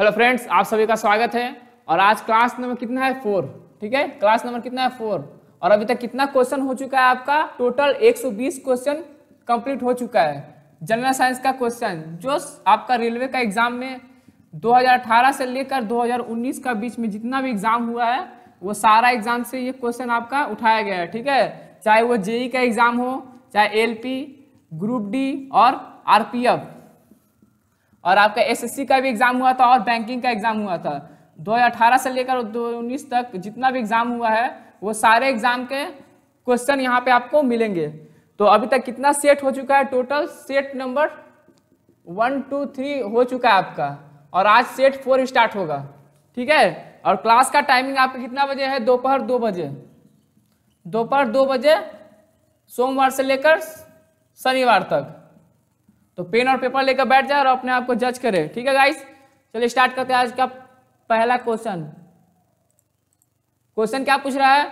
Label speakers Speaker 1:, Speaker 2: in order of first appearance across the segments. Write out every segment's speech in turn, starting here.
Speaker 1: hello friends आप सभी का स्वागत है और आज क्लास नंबर कितना है फोर ठीक है क्लास नंबर कितना है फोर और अभी तक कितना क्वेश्चन हो चुका है आपका टोटल 120 क्वेश्चन कंप्लीट हो चुका है जनरल साइंस का क्वेश्चन जो आपका रेलवे का एग्जाम में 2018 से लेकर 2019 का बीच में जितना भी एग्जाम हुआ है वो सारा एग्जाम से ये क्वेश्चन आपका उठाया गया है ठीक है चाहे वो जेई का एग्जाम हो चाहे एल ग्रुप डी और आर और आपका एसएससी का भी एग्ज़ाम हुआ था और बैंकिंग का एग्ज़ाम हुआ था 2018 से लेकर 2019 तक जितना भी एग्ज़ाम हुआ है वो सारे एग्ज़ाम के क्वेश्चन यहाँ पे आपको मिलेंगे तो अभी तक कितना सेट हो चुका है total set number one two three हो चुका है आपका और आज सेट फोर स्टार्ट होगा ठीक है और क्लास का टाइमिंग आपका कितना बजे है दोपहर दो बजे दोपहर दो बजे सोमवार से लेकर शनिवार तक तो पेन और पेपर लेकर बैठ जाए और अपने आप को जज करे ठीक है गाइस चलिए स्टार्ट करते हैं आज का पहला क्वेश्चन क्वेश्चन क्या पूछ रहा है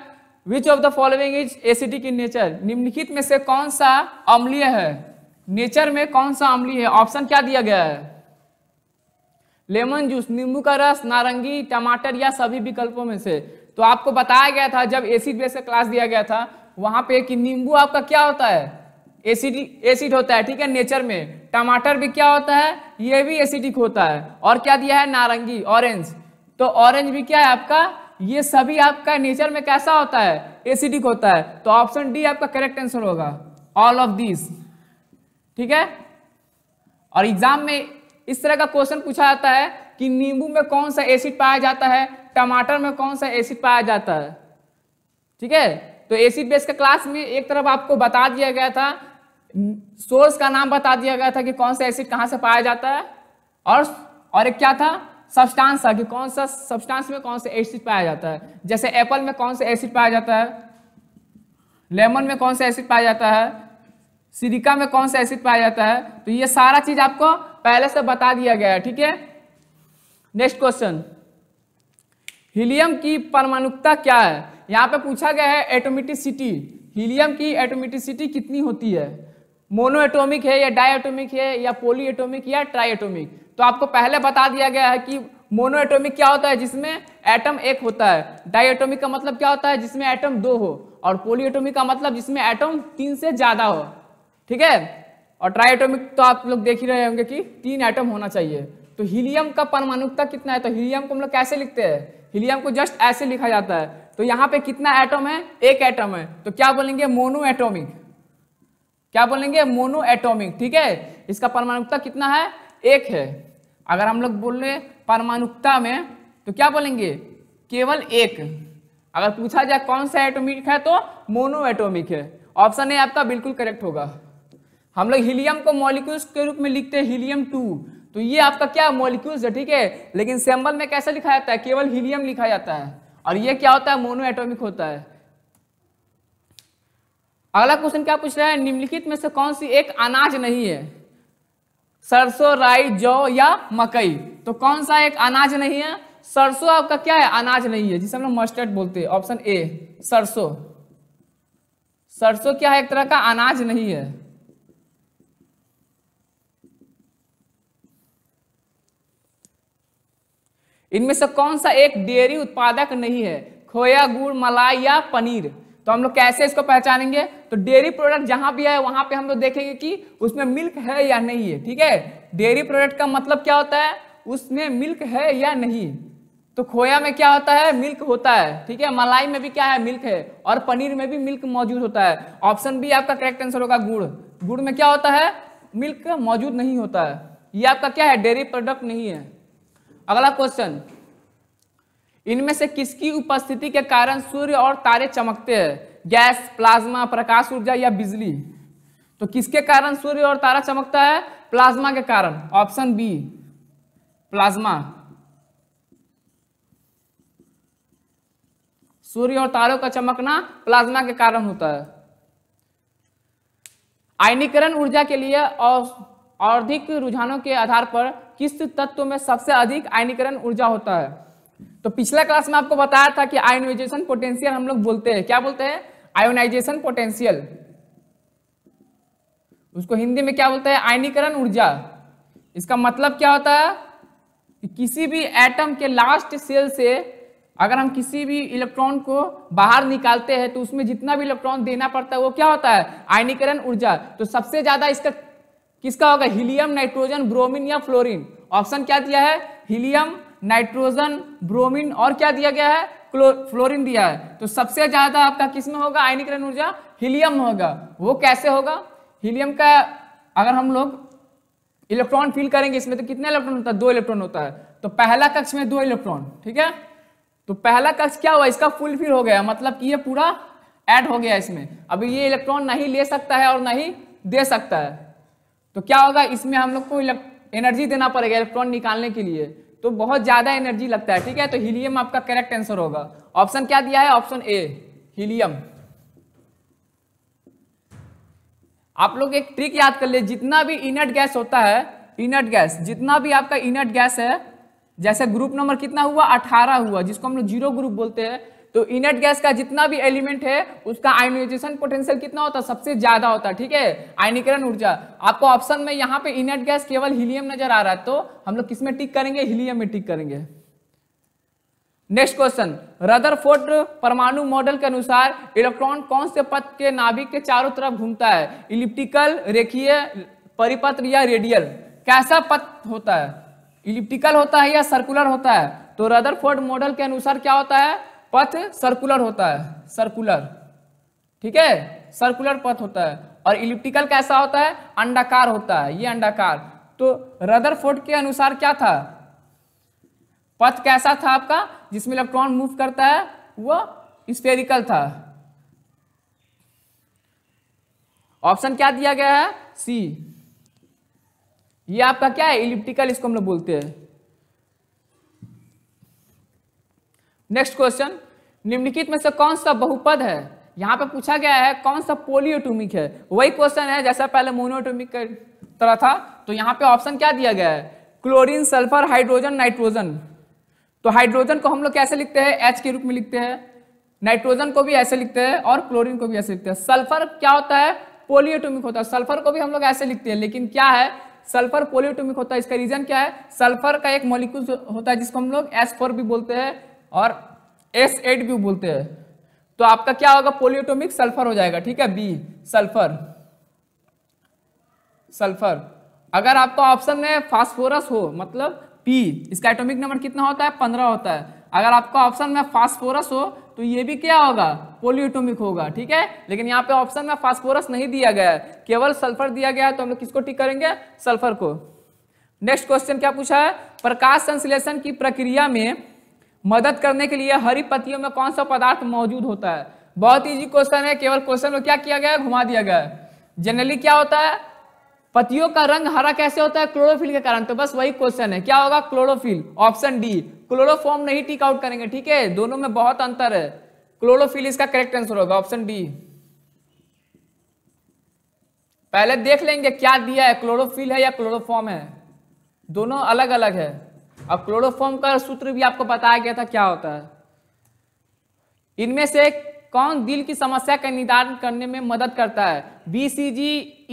Speaker 1: which of the following is acidic in nature निम्नलिखित में से कौन सा अम्लीय है नेचर में कौन सा अम्लीय है ऑप्शन क्या दिया गया है लेमन जूस नींबू का रस नारंगी टमाटर या सभी विकल्पों में से तो आपको बताया गया था जब एसिड बेस का क्लास दिया गया था वहां पे कि नींबू आपका क्या होता है एसिड एसिड होता है ठीक है नेचर में टमाटर भी क्या होता है ये भी एसिडिक होता है और क्या दिया है नारंगी ऑरेंज तो ऑरेंज भी क्या है आपका ये सभी आपका नेचर में कैसा होता है एसिडिक होता है तो ऑप्शन डी आपका करेक्ट आंसर होगा ऑल ऑफ दिस ठीक है और एग्जाम में इस तरह का क्वेश्चन पूछा जाता है कि नींबू में कौन सा एसिड पाया जाता है टमाटर में कौन सा एसिड पाया जाता है ठीक है तो एसिड बेस का क्लास में एक तरफ आपको बता दिया गया था सोर्स का नाम बता दिया गया था कि कौन सा एसिड कहाँ से पाया जाता है और और एक क्या था सब्सटेंस था कि कौन सा सब्सटेंस में कौन सा एसिड पाया जाता है जैसे एप्पल में कौन सा एसिड पाया जाता है लेमन में कौन सा एसिड पाया जाता है सिरिका में कौन सा एसिड पाया जाता है तो ये सारा चीज आपको पहले से बता दिया गया है ठीक है नेक्स्ट क्वेश्चन हीलियम की परमाणुकता क्या है यहाँ पे पूछा गया है एटोमिटिसिटी हीलियम की एटोमिटिसिटी कितनी होती है मोनो एटोमिक है या डायटोमिक है या पोलियटोमिक या ट्राइटोमिक तो आपको पहले बता दिया गया है कि मोनो एटोमिक क्या होता है जिसमें एटम एक होता है डायटोमिक का मतलब क्या होता है जिसमें एटम दो हो और पोलियटोमिक का मतलब जिसमें एटम तीन से ज्यादा हो ठीक है और ट्राइटोमिक तो आप लोग देख ही रहे होंगे कि तीन एटम होना चाहिए तो हीलियम का परमाणुकता कितना है तो हीलियम को हम लोग कैसे लिखते हैं हीलियम को जस्ट ऐसे लिखा जाता है तो यहाँ पे कितना एटम है एक एटम है तो क्या बोलेंगे मोनो एटोमिक क्या बोलेंगे मोनो एटोमिक ठीक है इसका परमाणुकता कितना है एक है अगर हम लोग बोल रहे परमाणुकता में तो क्या बोलेंगे केवल एक अगर पूछा जाए कौन सा एटोमिक है तो मोनो एटोमिक है ऑप्शन ए आपका बिल्कुल करेक्ट होगा हम लोग हीलियम को मॉलिक्यूल्स के रूप में लिखते हैं हीलियम टू तो ये आपका क्या मॉलिक्यूल्स है ठीक है लेकिन सैम्बल में कैसे लिखा जाता है केवल हीलियम लिखा जाता है और ये क्या होता है मोनो एटोमिक होता है अगला क्वेश्चन क्या पूछ रहा है निम्नलिखित में से कौन सी एक अनाज नहीं है सरसों राई जौ या मकई तो कौन सा एक अनाज नहीं है सरसों आपका क्या है अनाज नहीं है जिसे हम लोग मस्टर्ड बोलते हैं ऑप्शन ए सरसों सरसों क्या है एक तरह का अनाज नहीं है इनमें से कौन सा एक डेयरी उत्पादक नहीं है खोया गुड़ मलाई या पनीर तो हम लोग कैसे इसको पहचानेंगे तो डेयरी प्रोडक्ट जहां भी है वहां पे हम लोग देखेंगे कि उसमें मिल्क है या नहीं है ठीक है डेयरी प्रोडक्ट का मतलब क्या होता है उसमें मिल्क है या नहीं तो खोया में क्या होता है मिल्क होता है ठीक है मलाई में भी क्या है मिल्क है और पनीर में भी मिल्क मौजूद होता है ऑप्शन बी आपका करेक्ट आंसर होगा गुड़ गुड़ में क्या होता है मिल्क मौजूद नहीं होता है ये आपका क्या है डेयरी प्रोडक्ट नहीं है अगला क्वेश्चन इनमें से किसकी उपस्थिति के कारण सूर्य और तारे चमकते हैं गैस प्लाज्मा प्रकाश ऊर्जा या बिजली तो किसके कारण सूर्य और तारा चमकता है प्लाज्मा के कारण ऑप्शन बी प्लाज्मा सूर्य और तारों का चमकना प्लाज्मा के कारण होता है आयनीकरण ऊर्जा के लिए और रुझानों के आधार पर किस तत्व में सबसे अधिक आयनीकरण ऊर्जा होता है तो पिछला क्लास में आपको बताया था कि आयोनाइजेशन पोटेंशियल हम लोग बोलते हैं क्या बोलते हैं आयोनाइजेशन पोटेंशियल उसको हिंदी में क्या बोलते हैं आयनीकरण ऊर्जा इसका मतलब क्या होता है कि किसी भी एटम के लास्ट सेल से अगर हम किसी भी इलेक्ट्रॉन को बाहर निकालते हैं तो उसमें जितना भी इलेक्ट्रॉन देना पड़ता है वो क्या होता है आयनीकरण ऊर्जा तो सबसे ज्यादा इसका किसका होगा हीलियम नाइट्रोजन ब्रोमीन या फ्लोरीन ऑप्शन क्या दिया है हीलियम नाइट्रोजन ब्रोमीन और क्या दिया गया है फ्लोरीन दिया है तो सबसे ज्यादा आपका किसमें होगा आयनीकरण ऊर्जा हीलियम होगा वो कैसे होगा हीलियम का अगर हम लोग इलेक्ट्रॉन फील करेंगे इसमें तो कितने इलेक्ट्रॉन होता है दो इलेक्ट्रॉन होता है तो पहला कक्ष में दो इलेक्ट्रॉन ठीक है तो पहला कक्ष क्या हुआ इसका फिल हो गया मतलब कि ये पूरा ऐड हो गया इसमें अभी ये इलेक्ट्रॉन नहीं ले सकता है और नहीं दे सकता है तो क्या होगा इसमें हम लोग को एनर्जी देना पड़ेगा इलेक्ट्रॉन निकालने के लिए तो बहुत ज़्यादा एनर्जी लगता है ठीक है तो हीलियम आपका करेक्ट आंसर होगा ऑप्शन क्या दिया है ऑप्शन ए हीलियम आप लोग एक ट्रिक याद कर ले जितना भी इनर्ट गैस होता है इनर्ट गैस जितना भी आपका इनर्ट गैस है जैसे ग्रुप नंबर कितना हुआ अठारह हुआ जिसको हम लोग जीरो ग्रुप बोलते हैं तो इनर्ट गैस का जितना भी एलिमेंट है उसका आयोनाइजेशन पोटेंशियल कितना होता है सबसे ज्यादा होता है ठीक है आयनीकरण ऊर्जा आपको ऑप्शन में यहाँ पे इनर्ट गैस केवल हीलियम नजर आ रहा है तो हम लोग किसमें टिक करेंगे हीलियम में टिक करेंगे नेक्स्ट क्वेश्चन रदरफोर्ड परमाणु मॉडल के अनुसार इलेक्ट्रॉन कौन से पथ के नाभिक के चारों तरफ घूमता है इलिप्टिकल रेखीय परिपत्र या रेडियल कैसा पथ होता है इलिप्टिकल होता है या सर्कुलर होता है तो रदरफोर्ड मॉडल के अनुसार क्या होता है पथ सर्कुलर होता है सर्कुलर ठीक है सर्कुलर पथ होता है और इलिप्टिकल कैसा होता है अंडाकार होता है ये अंडाकार तो रदर के अनुसार क्या था पथ कैसा था आपका जिसमें इलेक्ट्रॉन मूव करता है वह स्पेरिकल था ऑप्शन क्या दिया गया है सी ये आपका क्या है इलिप्टिकल इसको हम लोग बोलते हैं नेक्स्ट क्वेश्चन निम्नलिखित में से कौन सा बहुपद है यहाँ पे पूछा गया है कौन सा पोलियोटोमिक है वही क्वेश्चन है जैसा पहले मोनोटोमिक तरह था तो यहाँ पे ऑप्शन क्या दिया गया है क्लोरीन सल्फर हाइड्रोजन नाइट्रोजन तो हाइड्रोजन को हम लोग कैसे लिखते हैं एच के रूप में लिखते हैं नाइट्रोजन को भी ऐसे लिखते हैं और क्लोरीन को भी ऐसे लिखते हैं सल्फर क्या होता है पोलियोटोमिक होता है सल्फर को भी हम लोग ऐसे लिखते हैं लेकिन क्या है सल्फर पोलियोटोमिक होता है इसका रीजन क्या है सल्फर का एक मॉलिक्यूल होता है जिसको हम लोग एस भी बोलते हैं और एस एड भी बोलते हैं तो आपका क्या होगा पोलियोटोमिक सल्फर हो जाएगा ठीक है बी सल्फर सल्फर अगर आपका ऑप्शन में फास्फोरस हो मतलब पी इसका एटॉमिक नंबर कितना होता है पंद्रह होता है अगर आपका ऑप्शन में फास्फोरस हो तो ये भी क्या होगा पोलियोटोमिक होगा ठीक है लेकिन यहाँ पे ऑप्शन में फास्फोरस नहीं दिया गया है केवल सल्फर दिया गया है तो हम लोग किसको टिक करेंगे सल्फर को नेक्स्ट क्वेश्चन क्या पूछा है प्रकाश संश्लेषण की प्रक्रिया में मदद करने के लिए हरी पत्तियों में कौन सा पदार्थ मौजूद होता है बहुत इजी क्वेश्चन है केवल क्वेश्चन में क्या किया गया घुमा दिया गया है जनरली क्या होता है पतियों का रंग हरा कैसे होता है क्लोरोफिल के कारण तो बस वही क्वेश्चन है क्या होगा क्लोरोफिल ऑप्शन डी क्लोरोफॉर्म नहीं टिक आउट करेंगे ठीक है दोनों में बहुत अंतर है क्लोरोफिल इसका करेक्ट आंसर होगा ऑप्शन डी पहले देख लेंगे क्या दिया है क्लोरोफिल है या क्लोरोफॉर्म है दोनों अलग अलग है अब क्लोरोफॉर्म का सूत्र भी आपको बताया गया था क्या होता है इनमें से कौन दिल की समस्या का निदान करने में मदद करता है बीसीजी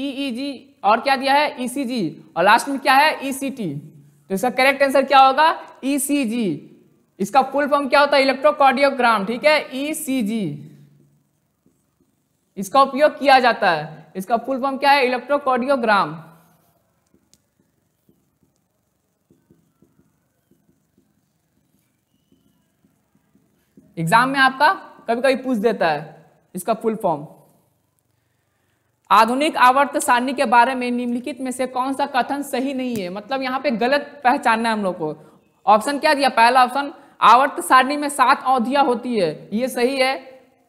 Speaker 1: ईईजी e e और क्या दिया है ईसीजी e और लास्ट में क्या है ई सी टी तो इसका करेक्ट आंसर क्या होगा ई सी जी इसका फुल फॉर्म क्या होता है इलेक्ट्रोकार्डियोग्राम ठीक है ई सी जी इसका उपयोग किया जाता है इसका फुल फॉर्म क्या है इलेक्ट्रोकार्डियोग्राम एग्जाम में आपका कभी कभी पूछ देता है इसका फुल फॉर्म आधुनिक आवर्त सारणी के बारे में निम्नलिखित में से कौन सा कथन सही नहीं है मतलब यहाँ पे गलत पहचानना है हम लोग को ऑप्शन क्या दिया पहला ऑप्शन आवर्त सारणी में सात अवधियां होती है ये सही है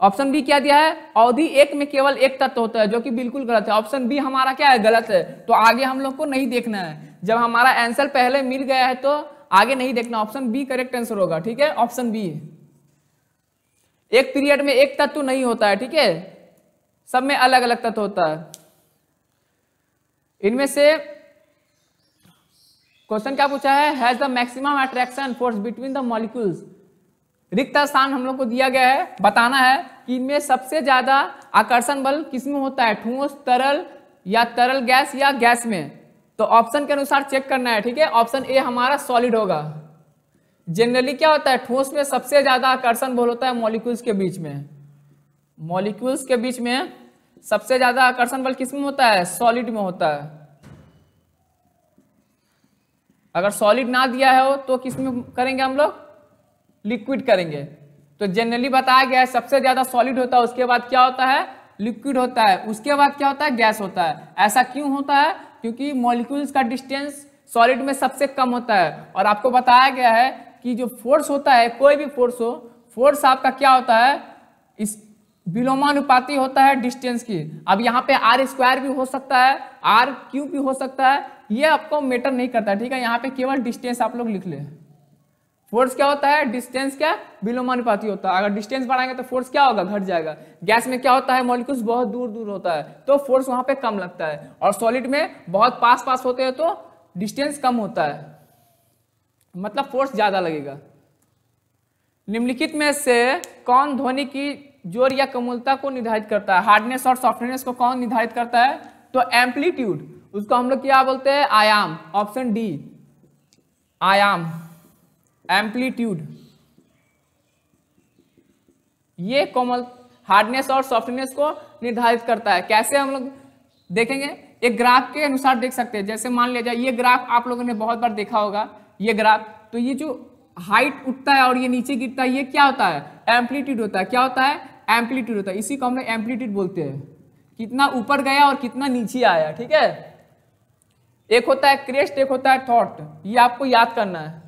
Speaker 1: ऑप्शन बी क्या दिया है अवधि एक में केवल एक तत्व होता है जो कि बिल्कुल गलत है ऑप्शन बी हमारा क्या है गलत है तो आगे हम लोग को नहीं देखना है जब हमारा आंसर पहले मिल गया है तो आगे नहीं देखना ऑप्शन बी करेक्ट आंसर होगा ठीक है ऑप्शन बी एक पीरियड में एक तत्व नहीं होता है ठीक है सब में अलग अलग तत्व होता है इनमें से क्वेश्चन क्या पूछा है has the maximum attraction force between the molecules रिक्त स्थान हम लोग को दिया गया है बताना है कि इनमें सबसे ज्यादा आकर्षण बल किसमें होता है ठूस तरल या तरल गैस या गैस में तो ऑप्शन के अनुसार चेक करना है ठीक है ऑप्शन ए हमारा सॉलिड होगा जनरली क्या होता है ठोस में सबसे ज्यादा आकर्षण बल होता है मॉलिक्यूल्स के बीच में मॉलिक्यूल्स के बीच में सबसे ज्यादा आकर्षण बल किस में होता है सॉलिड में होता है अगर सॉलिड ना दिया है हो तो किस में करेंगे हम लोग लिक्विड करेंगे तो जनरली बताया गया है सबसे ज्यादा सॉलिड होता है उसके बाद क्या होता है लिक्विड होता है उसके बाद क्या होता है गैस होता है ऐसा क्यों होता है क्योंकि मॉलिक्यूल्स का डिस्टेंस सॉलिड में सबसे कम होता है और आपको बताया गया है कि जो फोर्स होता है कोई भी फोर्स हो फोर्स आपका क्या होता है इस विलोमानुपाति होता है डिस्टेंस की अब यहाँ पे आर स्क्वायर भी हो सकता है आर क्यूब भी हो सकता है ये आपको मैटर नहीं करता ठीक है यहाँ पे केवल डिस्टेंस आप लोग लिख ले फोर्स क्या होता है डिस्टेंस क्या विलोमानुपाती होता है अगर डिस्टेंस बढ़ाएंगे तो फोर्स क्या होगा घट जाएगा गैस में क्या होता है मॉलिक्यूल्स बहुत दूर दूर होता है तो फोर्स वहां पे कम लगता है और सॉलिड में बहुत पास पास होते हैं तो डिस्टेंस कम होता है मतलब फोर्स ज़्यादा लगेगा निम्नलिखित में से कौन ध्वनि की जोर या कमूलता को निर्धारित करता है हार्डनेस और सॉफ्टनेस को कौन निर्धारित करता है तो एम्पलीट्यूड उसको हम लोग क्या बोलते हैं आयाम ऑप्शन डी आयाम एम्पलीट्यूड ये कोमल हार्डनेस और सॉफ्टनेस को निर्धारित करता है कैसे हम लोग देखेंगे एक ग्राफ के अनुसार देख सकते हैं जैसे मान लिया जाए ये ग्राफ आप लोगों ने बहुत बार देखा होगा ये ग्राफ तो ये जो हाइट उठता है और ये नीचे गिरता है ये क्या होता है एम्पलीट्यूड होता है क्या होता है एम्पलीट्यूड होता है इसी को हम लोग एम्पलीट्यूड बोलते हैं कितना ऊपर गया और कितना नीचे आया ठीक है एक होता है क्रेस्ट एक होता है थॉट ये आपको याद करना है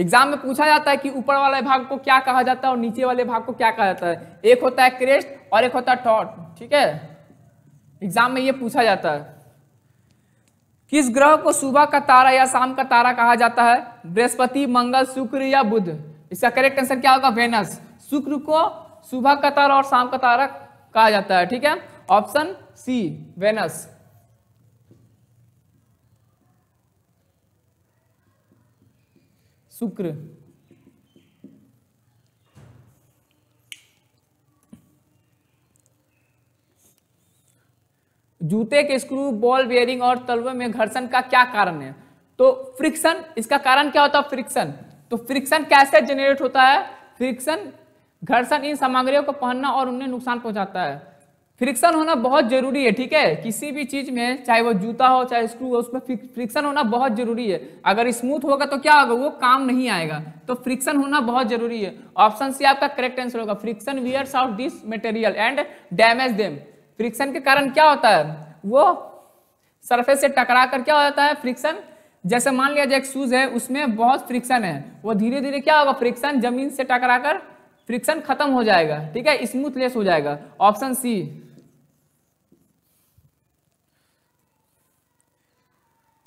Speaker 1: एग्जाम में पूछा जाता है कि ऊपर वाले भाग को क्या कहा जाता है और नीचे वाले भाग को क्या कहा जाता है एक होता है क्रेस्ट और एक होता है थॉट ठीक है एग्जाम में ये पूछा जाता है किस ग्रह को सुबह का तारा या शाम का तारा कहा जाता है बृहस्पति मंगल शुक्र या बुध इसका करेक्ट आंसर क्या होगा वेनस शुक्र को सुबह का तारा और शाम का तारा कहा जाता है ठीक है ऑप्शन सी वेनस शुक्र जूते के स्क्रू बॉल बियरिंग और तलवे में घर्षण का क्या कारण है तो फ्रिक्शन इसका कारण क्या होता है फ्रिक्शन तो फ्रिक्शन कैसे जनरेट होता है फ्रिक्शन घर्षण इन सामग्रियों को पहनना और उन्हें नुकसान पहुंचाता है फ्रिक्शन होना बहुत जरूरी है ठीक है किसी भी चीज में चाहे वो जूता हो चाहे स्क्रू हो उसमें फ्रिक्शन होना बहुत जरूरी है अगर स्मूथ होगा तो क्या होगा वो काम नहीं आएगा तो फ्रिक्शन होना बहुत जरूरी है ऑप्शन सी आपका करेक्ट आंसर होगा friction wears off this material and damage them friction के कारण क्या होता है वो सरफेस से टकरा कर क्या हो जाता है फ्रिक्शन जैसे मान लिया जाए एक शूज है उसमें बहुत फ्रिक्शन है वो धीरे धीरे क्या होगा फ्रिक्शन जमीन से टकरा कर फ्रिक्शन खत्म हो जाएगा ठीक है स्मूथलेस हो जाएगा ऑप्शन सी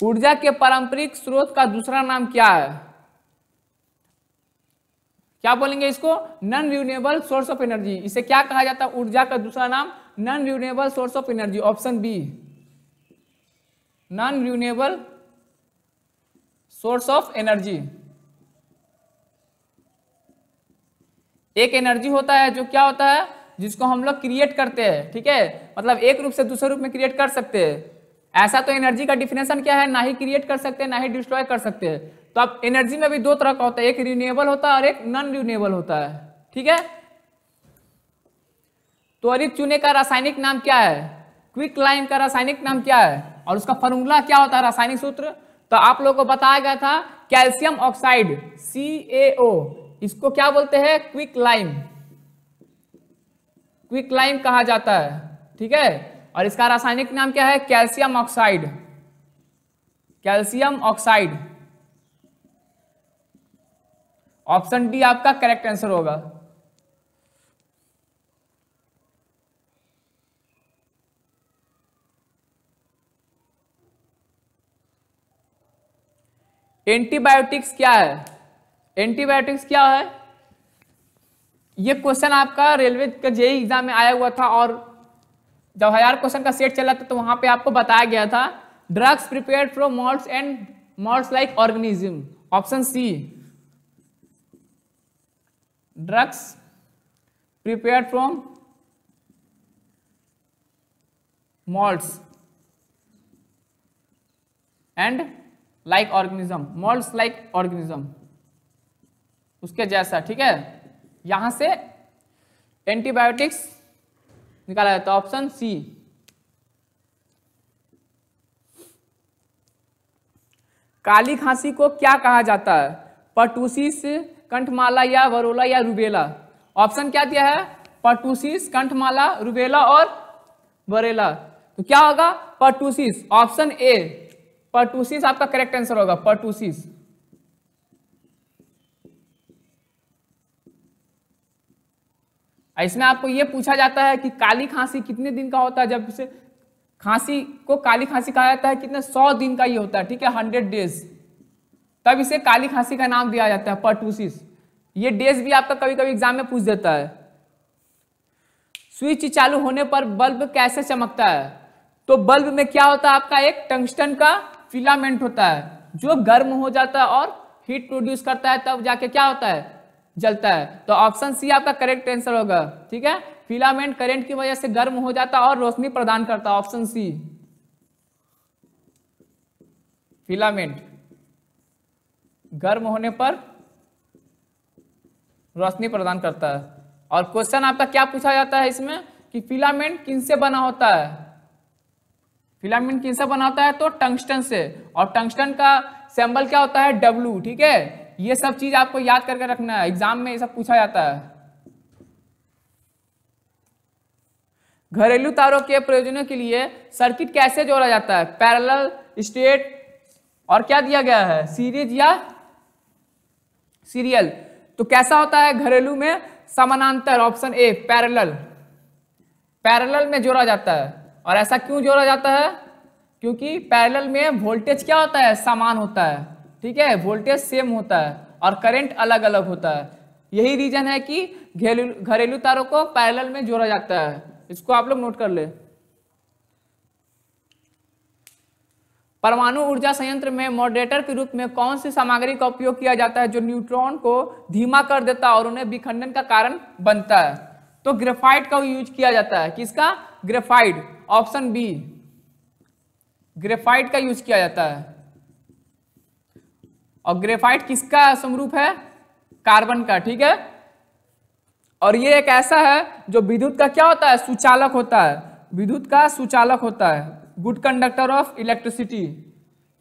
Speaker 1: ऊर्जा के पारंपरिक स्रोत का दूसरा नाम क्या है क्या बोलेंगे इसको non renewable source of energy इसे क्या कहा जाता है ऊर्जा का दूसरा नाम non renewable source of energy option B non renewable source of energy एक एनर्जी होता है जो क्या होता है जिसको हम लोग क्रिएट करते हैं ठीक है मतलब एक रूप से दूसरे रूप में क्रिएट कर सकते हैं ऐसा तो एनर्जी का डिफिनेशन क्या है ना ही क्रिएट कर सकते हैं ना ही डिस्ट्रॉय कर सकते हैं तो अब एनर्जी में भी दो तरह का होता है एक रिन्यूएबल होता है और एक नॉन रिन्यूएबल होता है ठीक है त्वरित चूने का रासायनिक नाम क्या है क्विक लाइन का रासायनिक नाम क्या है और उसका फॉर्मूला क्या होता है रासायनिक सूत्र तो आप लोगों को बताया गया था कैल्शियम ऑक्साइड सी इसको क्या बोलते हैं क्विक लाइम क्विक लाइम कहा जाता है ठीक है और इसका रासायनिक नाम क्या है calcium oxide calcium oxide option D आपका करेक्ट आंसर होगा एंटीबायोटिक्स क्या है एंटीबायोटिक्स क्या है ये क्वेश्चन आपका रेलवे का जेई एग्जाम में आया हुआ था और जब हजार क्वेश्चन का सेट चला था तो वहां पे आपको बताया गया था drugs prepare from malt and malt like organism option C drugs prepare from malt and like organism moulds like organism उसके जैसा ठीक है यहां से एंटीबायोटिक्स निकाला जाता है ऑप्शन सी काली खांसी को क्या कहा जाता है पटूसिस कंठमाला या वरोला या रुबेला ऑप्शन क्या दिया है पटूसिस कंठमाला रुबेला और वरेला तो क्या होगा पर्टूसिस ऑप्शन ए परटूसिस आपका करेक्ट आंसर होगा परटूसिस इसमें आपको यह पूछा जाता है कि काली खांसी कितने दिन का होता है जब से खांसी को काली खांसी कहा जाता है कितने सौ दिन का ये होता है ठीक है हंड्रेड डेज तब इसे काली खांसी का नाम दिया जाता है परटूसिस ये डेज भी आपका कभी कभी एग्जाम में पूछ देता है स्विच चालू होने पर बल्ब कैसे चमकता है तो बल्ब में क्या होता है आपका एक टंगस्टन का फिलामेंट होता है जो गर्म हो जाता है और हीट प्रोड्यूस करता है तब जाके क्या होता है जलता है तो ऑप्शन सी आपका करेक्ट आंसर होगा ठीक है फिलामेंट करेंट की वजह से गर्म हो जाता है और रोशनी प्रदान करता है ऑप्शन सी फिलामेंट गर्म होने पर रोशनी प्रदान करता है और क्वेश्चन आपका क्या पूछा जाता है इसमें कि फिलामेंट किनसे बना होता है फिलामेंट से बनाता है तो टंगस्टन से और टंगस्टन का सैम्बल क्या होता है डब्लू ठीक है ये सब चीज आपको याद करके रखना है एग्जाम में ये सब पूछा जाता है घरेलू तारों के प्रयोजनों के लिए सर्किट कैसे जोड़ा जाता है पैरेलल स्टेट और क्या दिया गया है सीरीज या सीरियल तो कैसा होता है घरेलू में समानांतर ऑप्शन ए पैरेलल पैरेलल में जोड़ा जाता है और ऐसा क्यों जोड़ा जाता है क्योंकि पैरेलल में वोल्टेज क्या होता है समान होता है ठीक है वोल्टेज सेम होता है और करंट अलग अलग होता है यही रीजन है कि घरेलू तारों को पैरेलल में जोड़ा जाता है इसको आप लोग नोट कर ले परमाणु ऊर्जा संयंत्र में मॉडरेटर के रूप में कौन सी सामग्री का उपयोग किया जाता है जो न्यूट्रॉन को धीमा कर देता है और उन्हें विखंडन का कारण बनता है तो ग्रेफाइट का यूज किया जाता है किसका ग्रेफाइड ऑप्शन बी ग्रेफाइट का यूज किया जाता है और ग्रेफाइट किसका समरूप है कार्बन का ठीक है और ये एक ऐसा है जो विद्युत का क्या होता है सुचालक होता है विद्युत का सुचालक होता है गुड कंडक्टर ऑफ इलेक्ट्रिसिटी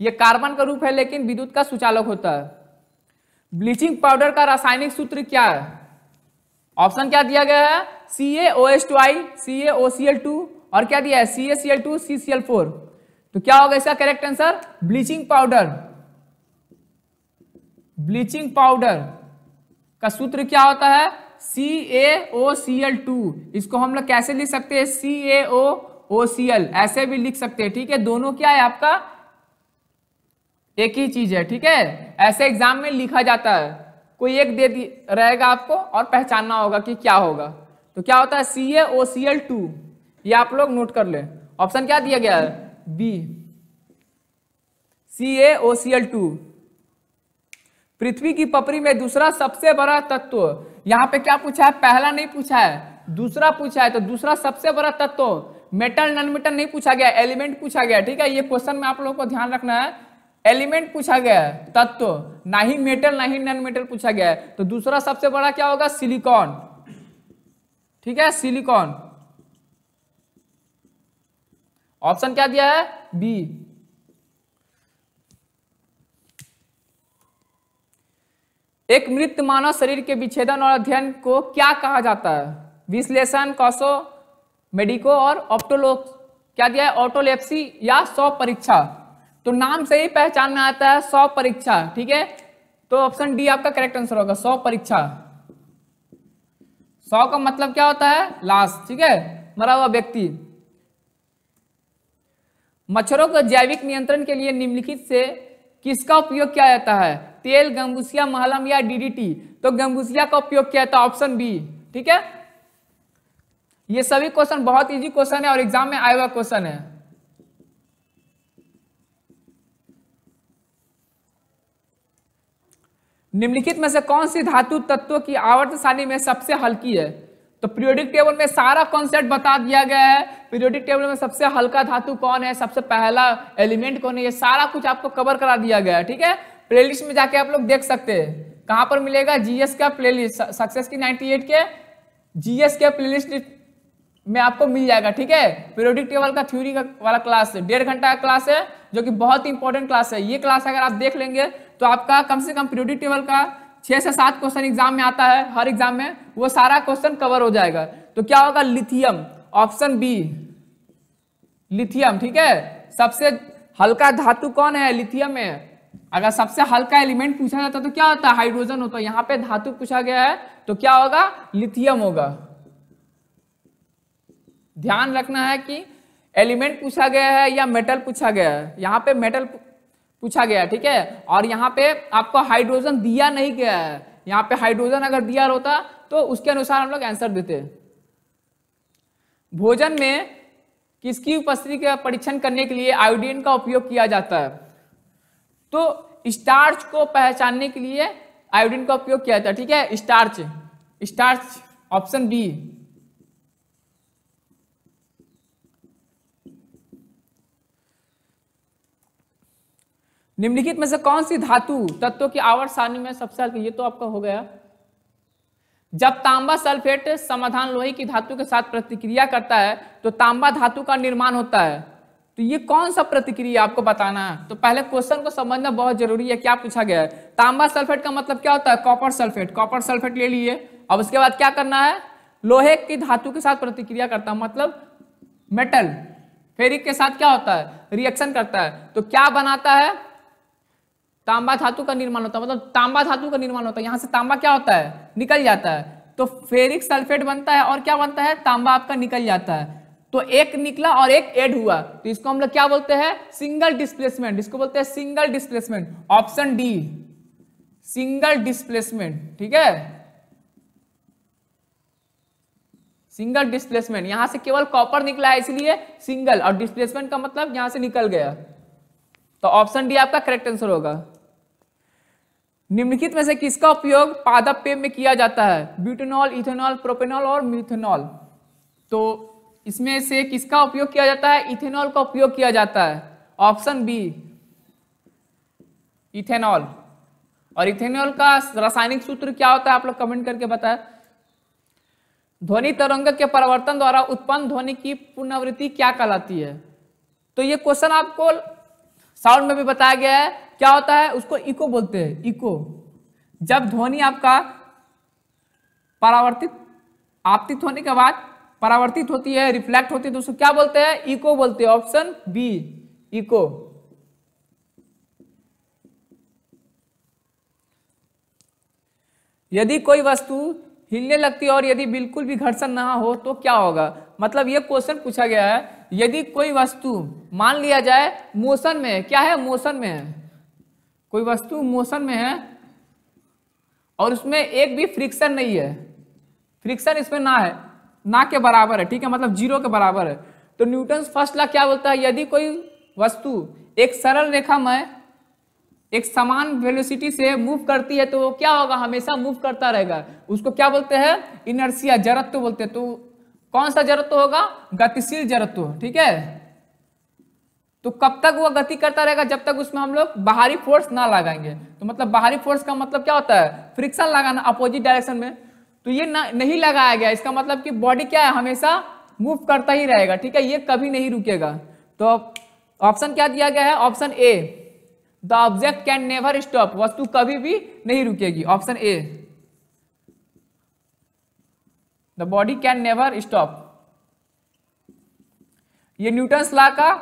Speaker 1: ये कार्बन का रूप है लेकिन विद्युत का सुचालक होता है ब्लीचिंग पाउडर का रासायनिक सूत्र क्या है ऑप्शन क्या दिया गया है C A O S two I C A O C L two और क्या दिया है C A C L two C C L four तो क्या होगा इसका correct answer bleaching powder bleaching powder का सूत्र क्या होता है C A O C L to इसको हम लोग कैसे लिख सकते हैं सी A O O C L ऐसे भी लिख सकते हैं ठीक है दोनों क्या है आपका एक ही चीज है ठीक है ऐसे एग्जाम में लिखा जाता है कोई एक दे रहेगा आपको और पहचानना होगा कि क्या होगा तो क्या होता है C A O C L to ये आप लोग नोट कर ले ऑप्शन क्या दिया गया है B C A O C L two पृथ्वी की पपरी में दूसरा सबसे बड़ा तत्व यहां पे क्या पूछा है पहला नहीं पूछा है दूसरा पूछा है तो दूसरा सबसे बड़ा तत्व मेटल नॉन मेटल नहीं पूछा गया एलिमेंट पूछा गया ठीक है ये क्वेश्चन में आप लोगों को ध्यान रखना है एलिमेंट पूछा गया है तत्व ना ही मेटल ना ही नॉन मेटल पूछा गया है तो दूसरा सबसे बड़ा क्या होगा सिलिकॉन ठीक है सिलिकॉन ऑप्शन क्या दिया है बी एक मृत मानव शरीर के विच्छेदन और अध्ययन को क्या कहा जाता है विश्लेषण कौशो मेडिको और ऑप्टोलो क्या दिया है ऑटोलेप्सी या सौ परीक्षा तो नाम से ही पहचान में आता है सौ परीक्षा ठीक है तो ऑप्शन डी आपका करेक्ट आंसर होगा सौ परीक्षा सौ का मतलब क्या होता है लाश ठीक है मरा हुआ व्यक्ति मच्छरों को जैविक नियंत्रण के लिए निम्नलिखित से किसका उपयोग किया जाता है तेल गंगूसिया महलम या डीडीटी तो गंगूसिया का उपयोग किया जाता है ऑप्शन बी ठीक है ये सभी क्वेश्चन बहुत इजी क्वेश्चन है और एग्जाम में आया हुआ क्वेश्चन है निम्नलिखित में से कौन सी धातु तत्व की आवर्त सारणी में सबसे हल्की है तो पीरियोडिक टेबल में सारा कॉन्सेप्ट बता दिया गया है पीरियोडिक टेबल में सबसे हल्का धातु कौन है सबसे पहला एलिमेंट कौन है ये सारा कुछ आपको कवर करा दिया गया है ठीक है प्लेलिस्ट में जाके आप लोग देख सकते हैं कहां पर मिलेगा जीएस का प्लेलिस्ट सक्सेस की 98 के जीएस के प्लेलिस्ट में आपको मिल जाएगा ठीक है पीरियोडिक टेबल का थ्योरी का वाला क्लास है डेढ़ घंटा का क्लास है जो कि बहुत ही इंपॉर्टेंट क्लास है ये क्लास अगर आप देख लेंगे तो आपका कम से कम पीरियोडिक टेबल का छः से सात क्वेश्चन एग्जाम में आता है हर एग्जाम में वो सारा क्वेश्चन कवर हो जाएगा तो क्या होगा लिथियम ऑप्शन बी लिथियम ठीक है सबसे हल्का धातु कौन है लिथियम में अगर सबसे हल्का एलिमेंट पूछा जाता तो क्या होता है हाइड्रोजन होता है यहाँ पे धातु पूछा गया है तो क्या होगा लिथियम होगा ध्यान रखना है कि एलिमेंट पूछा गया है या मेटल पूछा गया है यहाँ पे मेटल पूछा गया ठीक है और यहाँ पे आपको हाइड्रोजन दिया नहीं गया है यहाँ पे हाइड्रोजन अगर दिया होता तो उसके अनुसार हम लोग आंसर देते भोजन में किसकी उपस्थिति का परीक्षण करने के लिए आयोडीन का उपयोग किया जाता है तो स्टार्च को पहचानने के लिए आयोडीन का उपयोग किया जाता है ठीक है स्टार्च स्टार्च ऑप्शन बी निम्नलिखित में से कौन सी धातु तत्वों की आवर्त सारणी में सबसे हल्की ये तो आपका हो गया जब तांबा सल्फेट समाधान लोहे की धातु के साथ प्रतिक्रिया करता है तो तांबा धातु का निर्माण होता है तो ये कौन सा प्रतिक्रिया आपको बताना है तो पहले क्वेश्चन को समझना बहुत जरूरी है क्या पूछा गया है तांबा सल्फेट का मतलब क्या होता है कॉपर सल्फेट कॉपर सल्फेट ले लिए अब उसके बाद क्या करना है लोहे की धातु के साथ प्रतिक्रिया करता है मतलब मेटल फेरिक के साथ क्या होता है रिएक्शन करता है तो क्या बनाता है तांबा धातु का निर्माण होता है मतलब तांबा धातु का निर्माण होता है यहाँ से तांबा क्या होता है निकल जाता है तो फेरिक सल्फेट बनता है और क्या बनता है तांबा आपका निकल जाता है तो एक निकला और एक एड हुआ तो इसको हम लोग क्या बोलते हैं सिंगल डिस्प्लेसमेंट इसको बोलते हैं single displacement option D single displacement ठीक है सिंगल डिस्प्लेसमेंट यहां से केवल कॉपर निकला है इसलिए सिंगल और डिस्प्लेसमेंट का मतलब यहां से निकल गया तो ऑप्शन डी आपका करेक्ट आंसर होगा निम्नलिखित में से किसका उपयोग पादप पेय में किया जाता है ब्यूटेनॉल इथेनॉल प्रोपेनॉल और मिथेनॉल तो इसमें से किसका उपयोग किया जाता है इथेनॉल का उपयोग किया जाता है ऑप्शन बी इथेनॉल और इथेनॉल का रासायनिक सूत्र क्या होता है आप लोग कमेंट करके बताए ध्वनि तरंग के परिवर्तन द्वारा उत्पन्न ध्वनि की पुनरावृत्ति क्या कहलाती है तो ये क्वेश्चन आपको साउंड में भी बताया गया है क्या होता है उसको इको बोलते हैं इको जब ध्वनि आपका परावर्तित आपतित होने के बाद परावर्तित होती है रिफ्लेक्ट होती है तो उसको क्या बोलते हैं इको बोलते हैं ऑप्शन बी इको यदि कोई वस्तु हिलने लगती है और यदि बिल्कुल भी घर्षण ना हो तो क्या होगा मतलब ये क्वेश्चन पूछा गया है यदि कोई वस्तु मान लिया जाए मोशन में क्या है मोशन में है कोई वस्तु मोशन में है और उसमें एक भी फ्रिक्शन नहीं है फ्रिक्शन इसमें ना है ना के बराबर है ठीक है मतलब जीरो के बराबर है तो न्यूटन फर्स्ट ला क्या बोलता है यदि कोई वस्तु एक सरल रेखा में एक समान वेलोसिटी से मूव करती है तो क्या होगा हमेशा मूव करता रहेगा उसको क्या बोलते हैं इनर्सिया तो बोलते हैं तो कौन सा जड़त्व तो होगा गतिशील जड़त्व तो, ठीक है तो कब तक वह गति करता रहेगा जब तक उसमें हम लोग बाहरी फोर्स ना लगाएंगे तो मतलब बाहरी फोर्स का मतलब क्या होता है फ्रिक्शन लगाना अपोजिट डायरेक्शन में तो ये ना, नहीं लगाया गया इसका मतलब कि बॉडी क्या है हमेशा मूव करता ही रहेगा ठीक है ये कभी नहीं रुकेगा तो ऑप्शन क्या दिया गया है option A the object can never stop वस्तु कभी भी नहीं रुकेगी option A the body can never stop ये न्यूटन्स लॉ का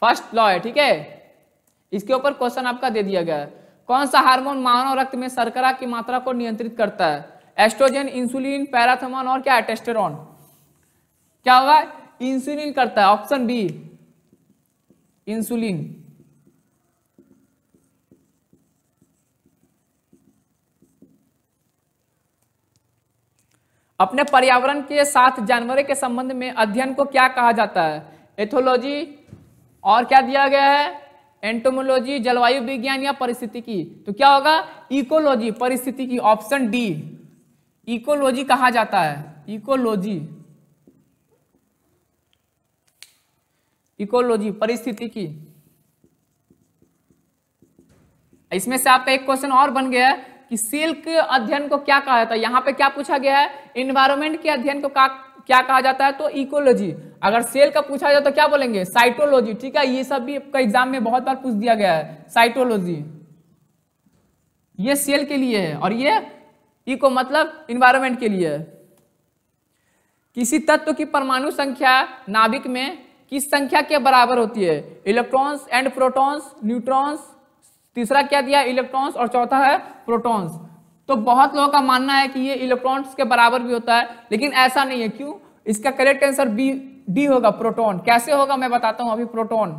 Speaker 1: फर्स्ट लॉ है ठीक है इसके ऊपर क्वेश्चन आपका दे दिया गया है कौन सा हार्मोन मानव रक्त में शर्करा की मात्रा को नियंत्रित करता है एस्ट्रोजन इंसुलिन पैराथमोन और क्या टेस्टेरॉन क्या होगा इंसुलिन करता है ऑप्शन बी इंसुलिन अपने पर्यावरण के साथ जानवरों के संबंध में अध्ययन को क्या कहा जाता है एथोलॉजी और क्या दिया गया है एंटोमोलॉजी जलवायु विज्ञान या परिस्थितिकी तो क्या होगा इकोलॉजी परिस्थितिकी ऑप्शन डी इकोलॉजी कहा जाता है इकोलॉजी इकोलॉजी परिस्थितिकी इसमें से आपका एक क्वेश्चन और बन गया है कि सिल्क अध्ययन को क्या कहा जाता है यहाँ पे क्या पूछा गया है इन्वायरमेंट के अध्ययन को का, क्या कहा जाता है तो इकोलॉजी अगर सेल का पूछा जाए तो क्या बोलेंगे साइटोलॉजी ठीक है ये सब भी आपका एग्जाम में बहुत बार पूछ दिया गया है साइटोलॉजी ये सेल के लिए है और ये इको मतलब इन्वायरमेंट के लिए है किसी तत्व की परमाणु संख्या नाभिक में किस संख्या के बराबर होती है इलेक्ट्रॉन्स एंड प्रोटॉन्स न्यूट्रॉन्स तीसरा क्या दिया इलेक्ट्रॉन्स और चौथा है प्रोटॉन्स तो बहुत लोगों का मानना है कि ये इलेक्ट्रॉन्स के बराबर भी होता है लेकिन ऐसा नहीं है क्यों इसका करेक्ट आंसर बी डी होगा प्रोटॉन कैसे होगा मैं बताता हूं अभी प्रोटॉन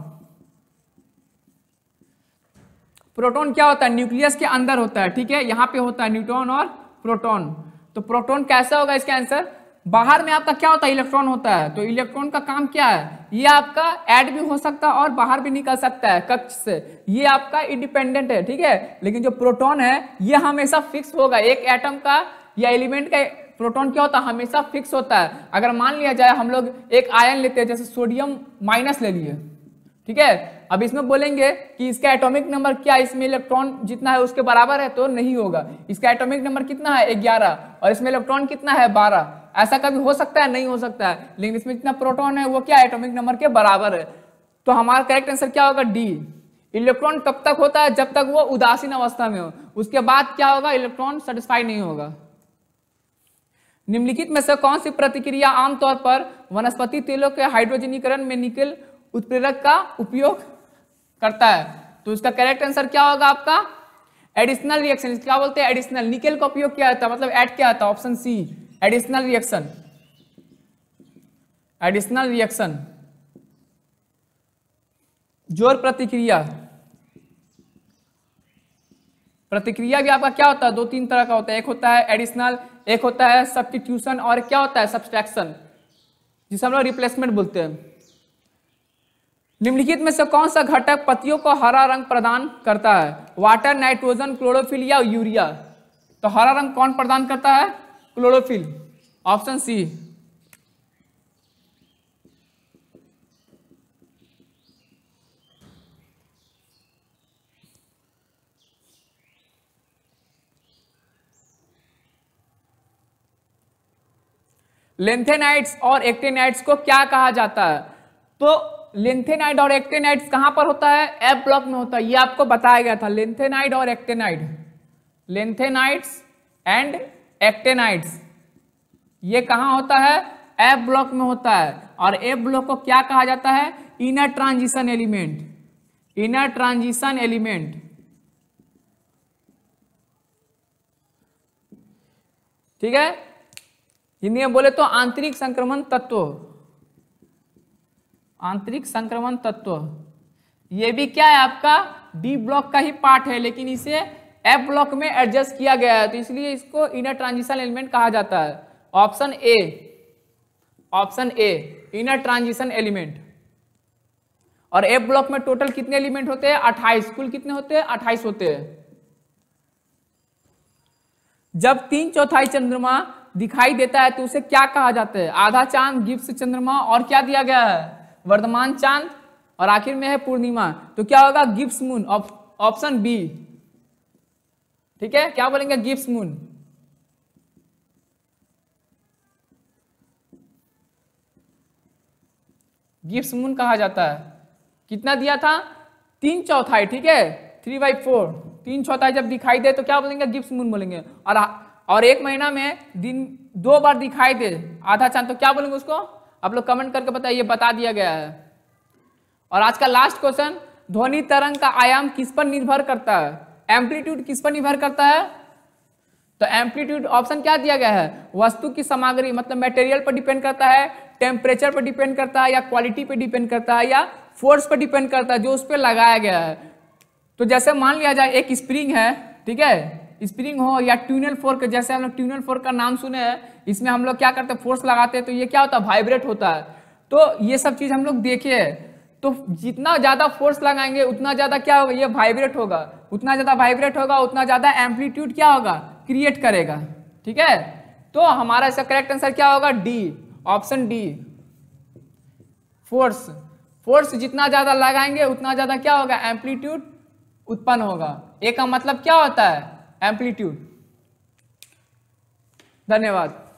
Speaker 1: प्रोटॉन क्या होता है न्यूक्लियस के अंदर होता है ठीक है यहां पे होता है न्यूट्रॉन और प्रोटोन तो प्रोटोन कैसा होगा इसका आंसर बाहर में आपका क्या होता है इलेक्ट्रॉन होता है तो इलेक्ट्रॉन का काम क्या है ये आपका ऐड भी हो सकता है और बाहर भी निकल सकता है कक्ष से ये आपका इंडिपेंडेंट है ठीक है लेकिन जो प्रोटॉन है ये हमेशा फिक्स होगा एक एटम का या एलिमेंट का प्रोटॉन क्या होता है हमेशा फिक्स होता है अगर मान लिया जाए हम लोग एक आयन लेते हैं जैसे सोडियम माइनस ले लिए ठीक है अब इसमें बोलेंगे कि इसका एटॉमिक नंबर क्या इसमें इलेक्ट्रॉन जितना है उसके बराबर है तो नहीं होगा इसका एटॉमिक नंबर कितना है ग्यारह और इसमें इलेक्ट्रॉन कितना है बारह ऐसा कभी हो सकता है नहीं हो सकता है लेकिन इसमें जितना प्रोटोन है वो क्या एटोमिक नंबर के बराबर है तो हमारा करेक्ट आंसर क्या होगा डी इलेक्ट्रॉन कब तक होता है जब तक वो उदासीन अवस्था में हो उसके बाद क्या होगा इलेक्ट्रॉन सेटिस्फाई नहीं होगा निम्नलिखित में से कौन सी प्रतिक्रिया आमतौर पर वनस्पति तेलों के हाइड्रोजनीकरण में निकल उत्प्रेरक का उपयोग करता है तो इसका करेक्ट आंसर क्या होगा आपका एडिशनल रिएक्शन क्या बोलते हैं एडिशनल निकल का उपयोग किया जाता है मतलब एड किया जाता है option C additional reaction additional reaction जोर प्रतिक्रिया प्रतिक्रिया भी आपका क्या होता है दो तीन तरह का होता है एक होता है एडिशनल एक होता है सब्सटीट्यूशन और क्या होता है सब्सट्रैक्शन जिसे हम लोग रिप्लेसमेंट बोलते हैं निम्नलिखित में से कौन सा घटक पतियों को हरा रंग प्रदान करता है वाटर नाइट्रोजन क्लोरोफिल या यूरिया तो हरा रंग कौन प्रदान करता है क्लोरोफिल ऑप्शन सी लेंथेनाइट्स और एक्टेनाइट्स को क्या कहा जाता है तो लेंथेनाइड और एक्टेनाइट्स कहां पर होता है एफ ब्लॉक में होता है ये आपको बताया गया था लेंथेनाइड और एक्टेनाइड लेंथेनाइट्स एंड एक्टेनाइड्स ये कहाँ होता है एफ ब्लॉक में होता है और एफ ब्लॉक को क्या कहा जाता है inner transition element inner transition element ठीक है हिंदी में बोले तो आंतरिक संक्रमण तत्व आंतरिक संक्रमण तत्व ये भी क्या है आपका डी ब्लॉक का ही पार्ट है लेकिन इसे एफ ब्लॉक में एडजस्ट किया गया है तो इसलिए इसको इनर ट्रांजिशन एलिमेंट कहा जाता है option A option A inner transition element और एफ ब्लॉक में टोटल कितने एलिमेंट होते हैं अट्ठाईस कुल कितने होते हैं अट्ठाईस होते हैं जब तीन चौथाई चंद्रमा दिखाई देता है तो उसे क्या कहा जाता है आधा चांद गिप्स चंद्रमा और क्या दिया गया है वर्तमान चांद और आखिर में है पूर्णिमा तो क्या होगा गिप्स मून ऑप्शन बी ठीक है क्या बोलेंगे गिप्स मून गिप्स मून कहा जाता है कितना दिया था तीन चौथाई ठीक है थ्री बाई फोर तीन चौथाई जब दिखाई दे तो क्या बोलेंगे गिप्स मून बोलेंगे और और एक महीना में दिन दो बार दिखाई दे आधा चांद तो क्या बोलेंगे उसको आप लोग कमेंट करके बताइए बता दिया गया है और आज का लास्ट क्वेश्चन ध्वनि तरंग का आयाम किस पर निर्भर करता है एम्पलीट्यूड किस पर निर्भर करता है तो एम्पलीट्यूड ऑप्शन क्या दिया गया है वस्तु की सामग्री मतलब मटेरियल पर डिपेंड करता है टेम्परेचर पर डिपेंड करता है या क्वालिटी पर डिपेंड करता है या फोर्स पर डिपेंड करता है जो उस पर लगाया गया है तो जैसे मान लिया जाए एक स्प्रिंग है ठीक है स्प्रिंग हो या ट्यूनल फोर्क जैसे हम लोग ट्यूनल फोर्क का नाम सुने हैं इसमें हम लोग क्या करते हैं फोर्स लगाते हैं तो ये क्या होता है वाइब्रेट होता है तो ये सब चीज़ हम लोग देखे हैं तो जितना ज़्यादा फोर्स लगाएंगे उतना ज़्यादा क्या होगा ये वाइब्रेट होगा उतना ज़्यादा वाइब्रेट होगा उतना ज़्यादा एम्पलीट्यूड क्या होगा क्रिएट करेगा ठीक है तो हमारा इसका करेक्ट आंसर क्या होगा D option D force force जितना ज़्यादा लगाएंगे उतना ज़्यादा क्या होगा एम्पलीट्यूड उत्पन्न होगा ए का मतलब क्या होता है एम्पलीट्यूड धन्यवाद